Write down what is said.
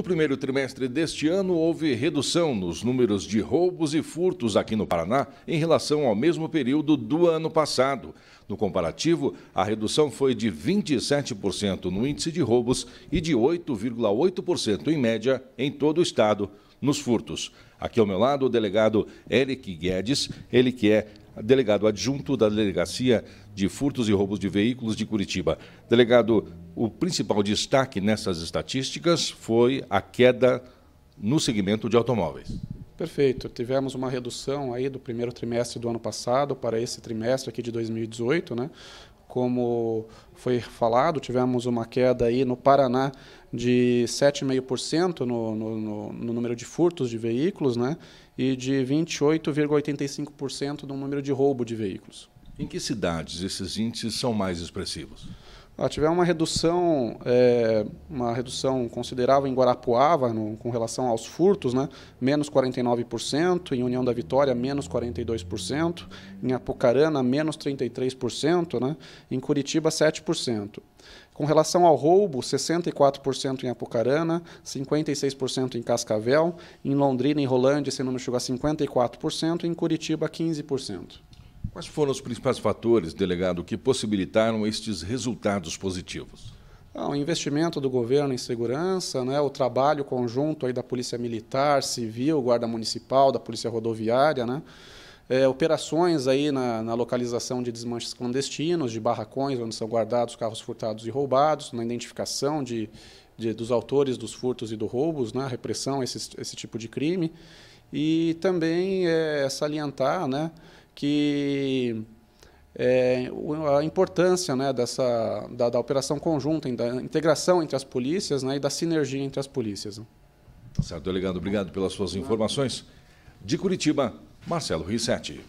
No primeiro trimestre deste ano, houve redução nos números de roubos e furtos aqui no Paraná em relação ao mesmo período do ano passado. No comparativo, a redução foi de 27% no índice de roubos e de 8,8% em média em todo o estado nos furtos. Aqui ao meu lado, o delegado Eric Guedes, ele que é delegado adjunto da Delegacia de Furtos e Roubos de Veículos de Curitiba. Delegado, o principal destaque nessas estatísticas foi a queda no segmento de automóveis. Perfeito. Tivemos uma redução aí do primeiro trimestre do ano passado para esse trimestre aqui de 2018, né? como foi falado, tivemos uma queda aí no Paraná de 7,5% no, no, no, número de furtos de veículos, né? E de 28,85% no número de roubo de veículos. Em que cidades esses índices são mais expressivos? Ah, tiver uma redução, é, uma redução considerável em Guarapuava no, com relação aos furtos, né? menos 49%, em União da Vitória, menos 42%, em Apucarana, menos 33%, né? em Curitiba, 7%. Com relação ao roubo, 64% em Apucarana, 56% em Cascavel, em Londrina e Rolândia, esse número chegou a 54%, e em Curitiba, 15%. Quais foram os principais fatores, delegado, que possibilitaram estes resultados positivos? Não, ah, o investimento do governo em segurança, né, o trabalho conjunto aí da Polícia Militar, Civil, Guarda Municipal, da Polícia Rodoviária, né, é, operações aí na, na, localização de desmanches clandestinos, de barracões onde são guardados carros furtados e roubados, na identificação de, de dos autores dos furtos e dos roubos, né, repressão a esse, esse tipo de crime. E também é, salientar né, que é, a importância né, dessa, da, da, operação conjunta, da integração entre as polícias né, e da sinergia entre as polícias. Né. Tá certo, delegado. Obrigado pelas suas informações. De Curitiba, Marcelo Rissetti.